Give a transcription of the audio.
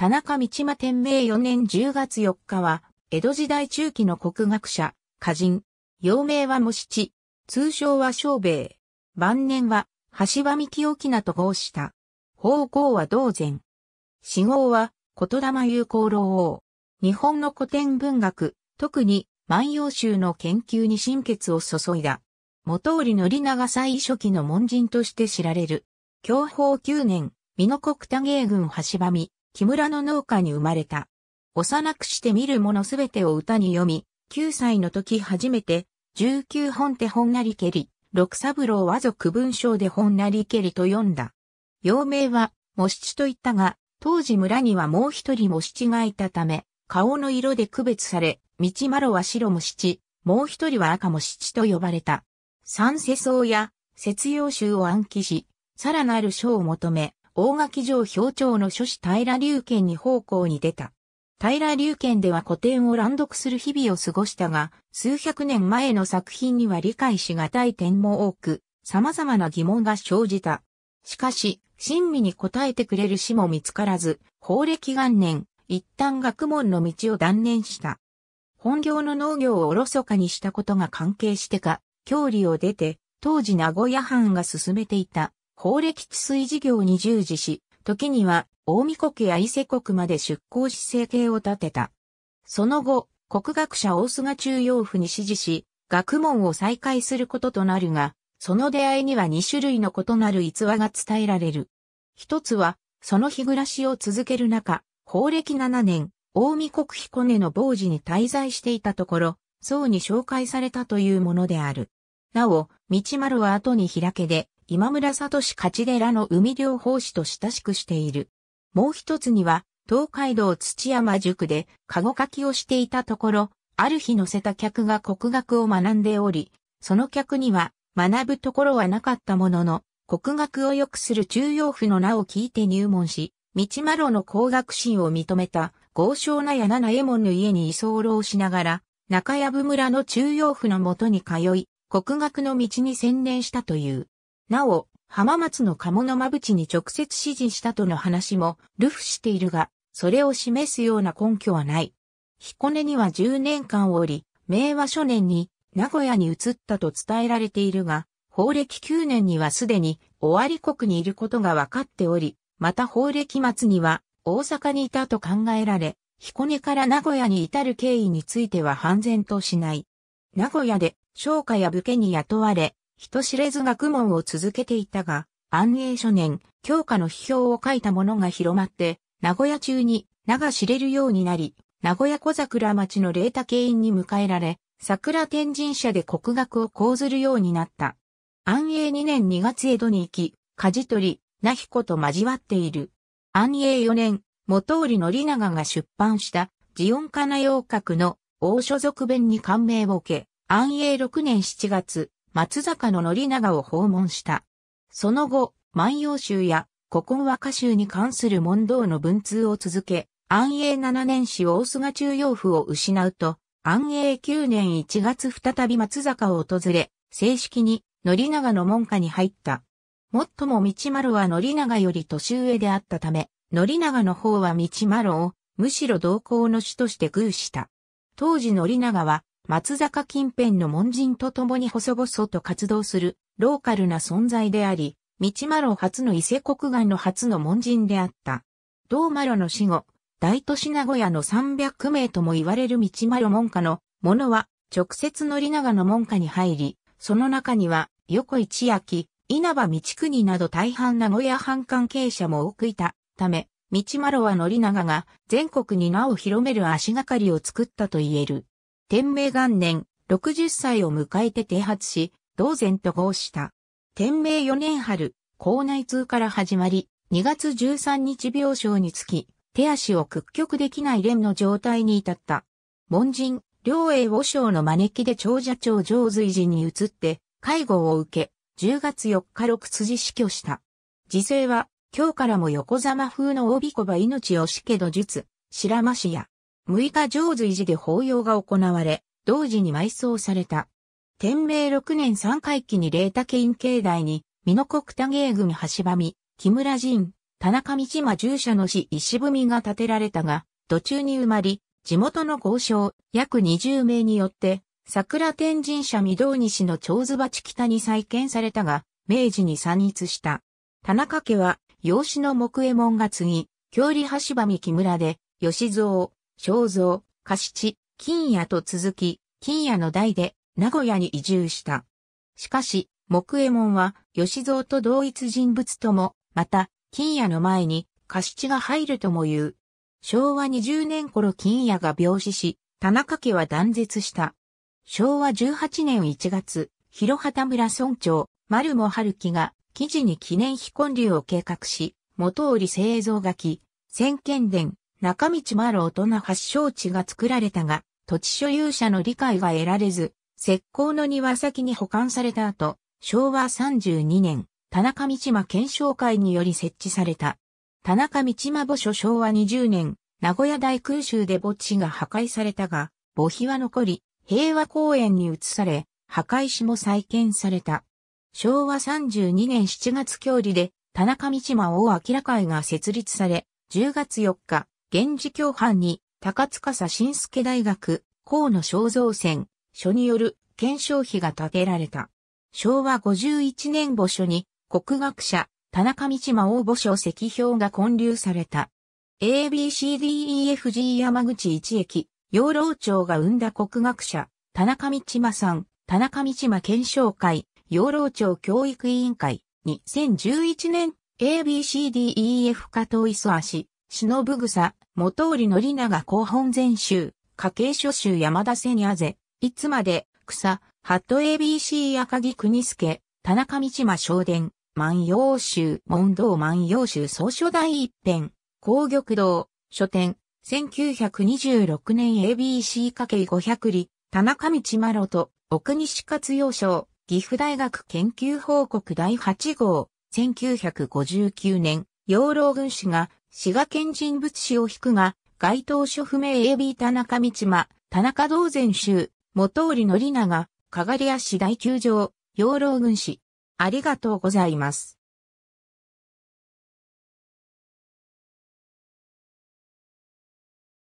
田中道間天明4年10月4日は、江戸時代中期の国学者、歌人。幼名は模七、通称は小兵衛。晩年は、橋場幹沖名と号した。方向は同然。死号は、言霊有好老王。日本の古典文学、特に万葉集の研究に心血を注いだ。元織則長祭初期の門人として知られる。享保9年、美濃国多芸軍橋場見、木村の農家に生まれた。幼くして見るものすべてを歌に読み、9歳の時初めて、19本手本なりけり、六三郎は俗文章で本なりけりと読んだ。幼名は、しちと言ったが、当時村にはもう一人しちがいたため、顔の色で区別され、道ろは白しち、もう一人は赤しちと呼ばれた。三世相や、節用集を暗記し、さらなる書を求め、大垣城表彰の諸子平龍剣に奉公に出た。平龍剣では古典を乱読する日々を過ごしたが、数百年前の作品には理解しがたい点も多く、様々な疑問が生じた。しかし、親身に答えてくれる詩も見つからず、法暦元年、一旦学問の道を断念した。本業の農業をおろそかにしたことが関係してか、郷里を出て、当時名古屋藩が進めていた法歴治水事業に従事し、時には大見国や伊勢国まで出向し生計を立てた。その後、国学者大須賀中央府に指示し、学問を再開することとなるが、その出会いには2種類の異なる逸話が伝えられる。一つは、その日暮らしを続ける中、法歴7年、大見国彦根の傍寺に滞在していたところ、僧に紹介されたというものである。なお、道丸は後に開けで、今村聡勝寺の海療法士と親しくしている。もう一つには、東海道土山塾で、籠書きをしていたところ、ある日乗せた客が国学を学んでおり、その客には、学ぶところはなかったものの、国学を良くする中央府の名を聞いて入門し、道間路の工学心を認めた、豪商なや七右衛門の家に居候しながら、中藪村の中央府のもとに通い、国学の道に専念したという。なお、浜松の鴨の間淵に直接指示したとの話も、流布しているが、それを示すような根拠はない。彦根には10年間おり、明和初年に名古屋に移ったと伝えられているが、法暦9年にはすでに尾張国にいることが分かっており、また法暦末には大阪にいたと考えられ、彦根から名古屋に至る経緯については判然としない。名古屋で商家や武家に雇われ、人知れず学問を続けていたが、安永初年、教科の批評を書いたものが広まって、名古屋中に名が知れるようになり、名古屋小桜町の霊竹院に迎えられ、桜天神社で国学を講ずるようになった。安永2年2月江戸に行き、舵取り、那彦と交わっている。安永4年、元織宣長が出版した、ジオンカナ洋閣の王所属弁に感銘を受け、安永6年7月、松坂の宣長を訪問した。その後、万葉集や古今和歌集に関する問答の文通を続け、安永七年史大菅中央府を失うと、安永九年一月再び松坂を訪れ、正式に宣長の門下に入った。もっとも道丸は宣長より年上であったため、宣長の方は道丸を、むしろ同行の主として偶した。当時宣長は、松坂近辺の門人と共に細々と活動するローカルな存在であり、道マロ初の伊勢国岸の初の門人であった。道マロの死後、大都市名古屋の300名とも言われる道マロ門下のものは直接宣長の門下に入り、その中には横一焼、稲葉道国など大半名古屋藩関係者も多くいたため、道マロは宣長が全国に名を広める足がかりを作ったと言える。天明元年、60歳を迎えて停発し、同然と合した。天明4年春、校内痛から始まり、2月13日病床につき、手足を屈曲できない連の状態に至った。門人、両英和尚の招きで長者長上随時に移って、介護を受け、10月4日6辻死去した。時勢は、今日からも横様風の帯子ば命をしけど術、白ましや。6日上随寺で法要が行われ、同時に埋葬された。天明6年3回期に霊竹院境内に、美濃国田芸軍橋場見、木村陣、田中道間従者の死石踏が建てられたが、途中に埋まり、地元の豪商約20名によって、桜天神社御堂西の長津鉢北に再建されたが、明治に散逸した。田中家は、養子の木右衛門が継ぎ、京里橋場見木村で、吉蔵、正蔵、加七、金屋と続き、金屋の代で名古屋に移住した。しかし、木右衛門は吉蔵と同一人物とも、また、金屋の前に加七が入るとも言う。昭和20年頃金屋が病死し、田中家は断絶した。昭和18年1月、広畑村村長、丸も春樹が、記事に記念碑建立を計画し、元織製造書き、先見伝、中道丸大人発祥地が作られたが、土地所有者の理解が得られず、石膏の庭先に保管された後、昭和32年、田中道間検証会により設置された。田中道間墓所昭和20年、名古屋大空襲で墓地が破壊されたが、墓碑は残り、平和公園に移され、墓石も再建された。昭和32年7月協里で、田中道間大明会が設立され、10月4日、源氏教犯に、高塚新助大学、河野正造船、書による検証費が建てられた。昭和51年墓所に、国学者、田中道馬大墓所石標が建立された。ABCDEFG 山口一駅、養老町が生んだ国学者、田中道馬さん、田中道馬検証会、養老町教育委員会、2011年、ABCDEF 加藤磯足、忍草、元織宣長広本全集、家計書集山田セニアゼ、いつまで、草、ハット ABC 赤木国助、田中道間正伝、万葉集、問答万葉集総書第一編、紅玉堂、書店、1926年 ABC 家計500里、田中道間路と、奥西活用賞、岐阜大学研究報告第8号、1959年、養老軍師が滋賀県人物史を引くが、該当書不明 AB 田中道間、田中道前州、元織のりなが、かがり足大球場、養老軍師。ありがとうございます。